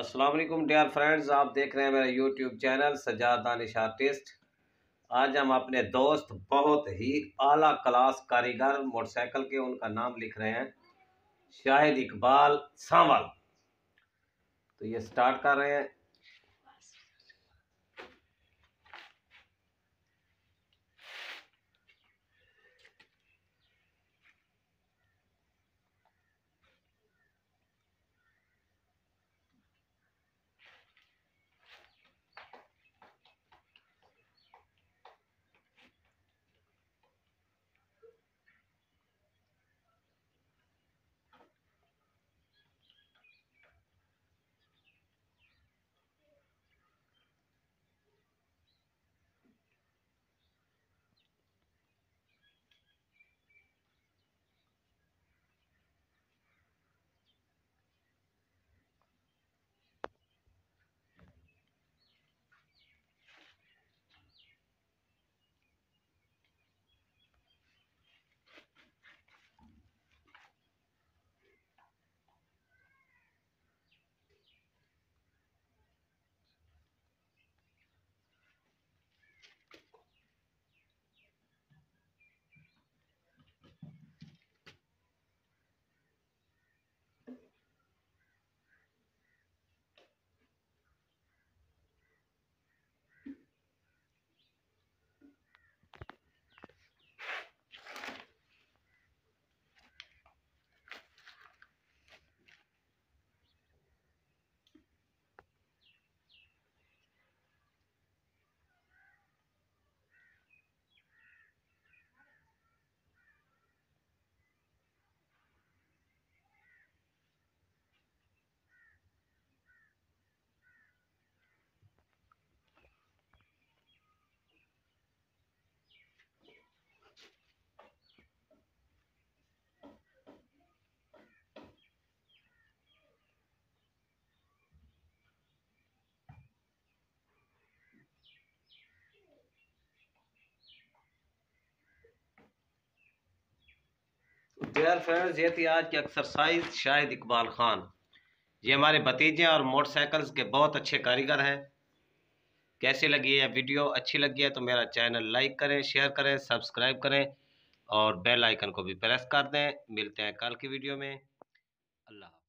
वालेकुम dear friends आप देख रहे हैं मेरा YouTube channel Sajad Danish artist आज हम अपने दोस्त बहुत ही आला क्लास कारीगर मोटरसाइकिल के उनका नाम लिख रहे हैं शाहिद इकबाल सांवल तो ये स्टार्ट कर रहे हैं डियर फ्रेंड्स ये थी आज की एक्सरसाइज शाहिद इकबाल ख़ान ये हमारे भतीजे और मोटरसाइकिल्स के बहुत अच्छे कारीगर हैं कैसी लगी है वीडियो अच्छी लगी है तो मेरा चैनल लाइक करें शेयर करें सब्सक्राइब करें और बेल आइकन को भी प्रेस कर दें मिलते हैं कल की वीडियो में अल्लाह